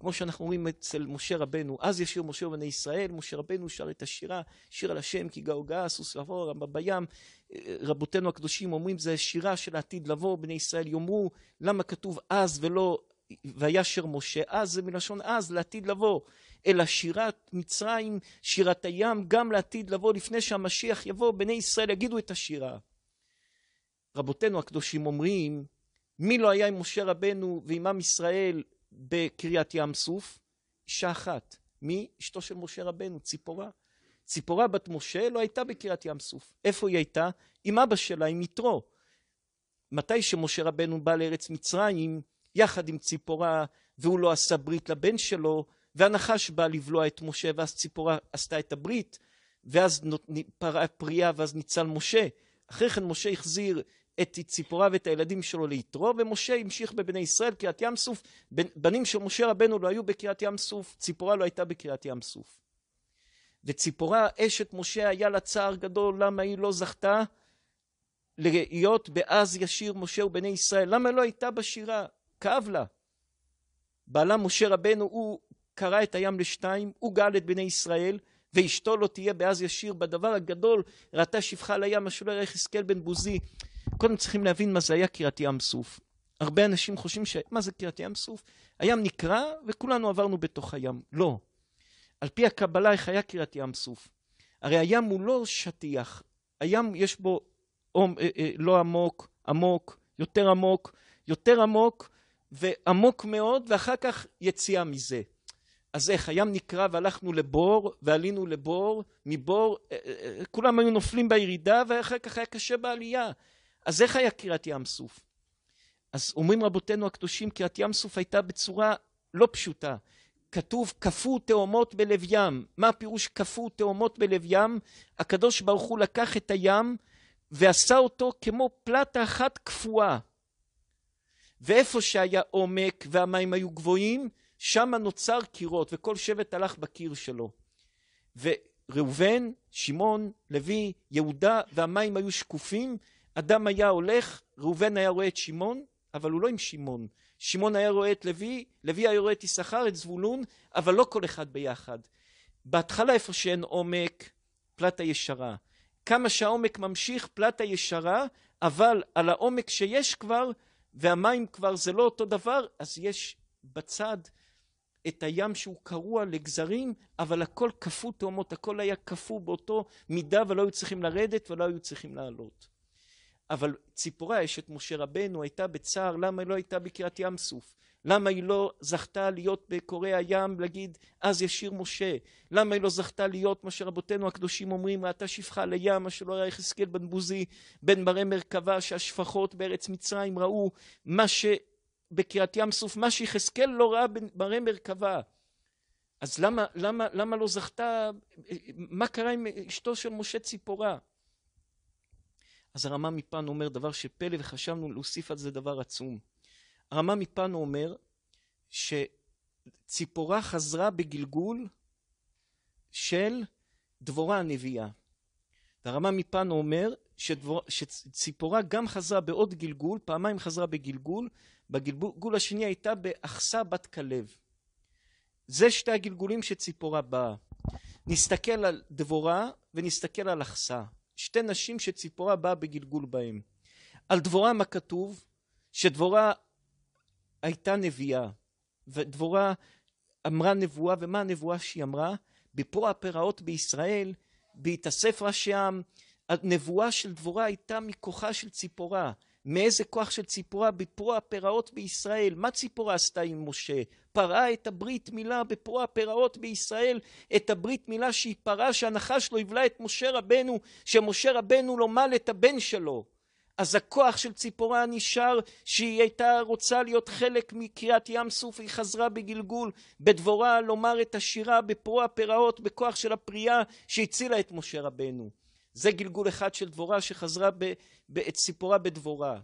כמו שאנחנו רואים אצל משה רבנו, אז ישיר משה ובני ישראל, משה רבנו שר את השירה, שיר על השם כי גאו גאה, סוס לבוא, רמב"ם בים, רבותינו הקדושים אומרים זה שירה של העתיד לבוא, בני ישראל יאמרו למה כתוב אז ולא וישר משה, אז זה מלשון אז, לעתיד לבוא, אלא שירת מצרים, שירת הים, גם לעתיד לבוא, לפני שהמשיח יבוא, בני ישראל יגידו את השירה. רבותינו הקדושים אומרים, מי לא היה עם משה רבנו ועם עם ישראל בקריית ים סוף? אישה אחת. מי? אשתו של משה רבנו, ציפורה. ציפורה בת משה לא הייתה בקריית ים סוף. איפה היא הייתה? עם אבא שלה, עם יתרו. מתי שמשה רבנו בא לארץ מצרים, יחד עם ציפורה, והוא לא עשה ברית לבן שלו, והנחש בא לבלוע את משה, ואז ציפורה עשתה את הברית, ואז פרעה פריה, ואז ניצל משה. אחרי כן משה החזיר את ציפורה ואת הילדים שלו ליתרו, ומשה המשיך בבני ישראל, קריעת ים סוף, בנים של משה רבנו לא היו בקריעת ים סוף, ציפורה לא הייתה בקריעת ים סוף. וציפורה אשת משה היה לה צער גדול, למה היא לא זכתה להיות באז ישיר משה ובני ישראל? למה לא הייתה בשירה? כאב לה. בעלה משה רבנו הוא קרע את הים לשתיים, הוא גאל את בני ישראל, ואשתו לא תהיה באז ישיר בדבר הגדול, ראתה שפחה לים, השולר יחזקאל בן בוזי, קודם צריכים להבין מה זה היה קריעת ים סוף. הרבה אנשים חושבים ש... מה זה קריעת ים סוף? הים נקרע וכולנו עברנו בתוך הים. לא. על פי הקבלה איך היה קריעת ים סוף? הרי הים הוא לא שטיח. הים יש בו אום, אה, אה, לא עמוק, עמוק, יותר עמוק, יותר עמוק ועמוק מאוד ואחר כך יציאה מזה. אז איך, הים נקרע והלכנו לבור, ועלינו לבור, מבור, אה, אה, אה, כולם היו נופלים בירידה, ואחר כך היה קשה בעלייה. אז איך היה קריעת ים סוף? אז אומרים רבותינו הקדושים, קריעת ים סוף הייתה בצורה לא פשוטה. כתוב כפו תאומות בלב ים. מה הפירוש כפו תאומות בלב ים? הקדוש ברוך הוא לקח את הים ועשה אותו כמו פלטה אחת קפואה. ואיפה שהיה עומק והמים היו גבוהים, שם נוצר קירות, וכל שבט הלך בקיר שלו. וראובן, שמעון, לוי, יהודה, והמים היו שקופים, אדם היה הולך, ראובן היה רואה את שמעון, אבל הוא לא עם שמעון. שמעון היה רואה את לוי, לוי היה רואה את יששכר, את זבולון, אבל לא כל אחד ביחד. בהתחלה איפה שאין עומק, פלטה ישרה. כמה שהעומק ממשיך, פלטה ישרה, אבל על העומק שיש כבר, והמים כבר זה לא אותו דבר, אז יש בצד את הים שהוא קרוע לגזרים, אבל הכל קפוא תאומות, הכל היה קפוא באותו מידה ולא היו צריכים לרדת ולא היו צריכים לעלות. אבל ציפורה אשת משה רבנו הייתה בצער למה היא לא הייתה בקריעת ים סוף למה היא לא זכתה להיות בקורי הים להגיד אז ישיר משה למה היא לא זכתה להיות מה שרבותינו הקדושים אומרים ראתה שפחה לים מה שלא היה יחזקאל בן בוזי בן מראה מרכבה שהשפחות בארץ מצרים ראו מה שבקריעת ים סוף מה שיחזקאל לא ראה בן מראה מרכבה אז למה, למה, למה לא זכתה מה קרה עם אשתו של משה ציפורה אז הרמה מפן אומר דבר שפלא וחשבנו להוסיף על זה דבר עצום. הרמה מפן אומר שציפורה חזרה בגלגול של דבורה הנביאה. והרמה מפן אומר שדבור, שציפורה גם חזרה בעוד גלגול, פעמיים חזרה בגלגול, בגלגול השני הייתה באחסה בת כלב. זה שתי הגלגולים שציפורה באה. נסתכל על דבורה ונסתכל על אחסה. שתי נשים שציפורה באה בגלגול בהם. על דבורה מה כתוב? שדבורה הייתה נביאה, ודבורה אמרה נבואה, ומה הנבואה שהיא אמרה? בפרוע הפרעות בישראל, בהתאסף ראשי עם, הנבואה של דבורה הייתה מכוחה של ציפורה. מאיזה כוח של ציפורה בפרוע הפרעות בישראל. מה ציפורה עשתה עם משה? פרעה את הברית מילה בפרוע הפרעות בישראל, את הברית מילה שהיא פרעה, שהנחש לא יבלע את משה רבנו, שמשה רבנו לומל לא את הבן שלו. אז הכוח של ציפורה נשאר שהיא הייתה רוצה להיות חלק מקריעת ים סוף, היא חזרה בגלגול בדבורה לומר את השירה בפרוע הפרעות, בכוח של הפרייה שהצילה את משה רבנו. זה גלגול אחד של דבורה שחזרה ב, ב, את סיפורה בדבורה.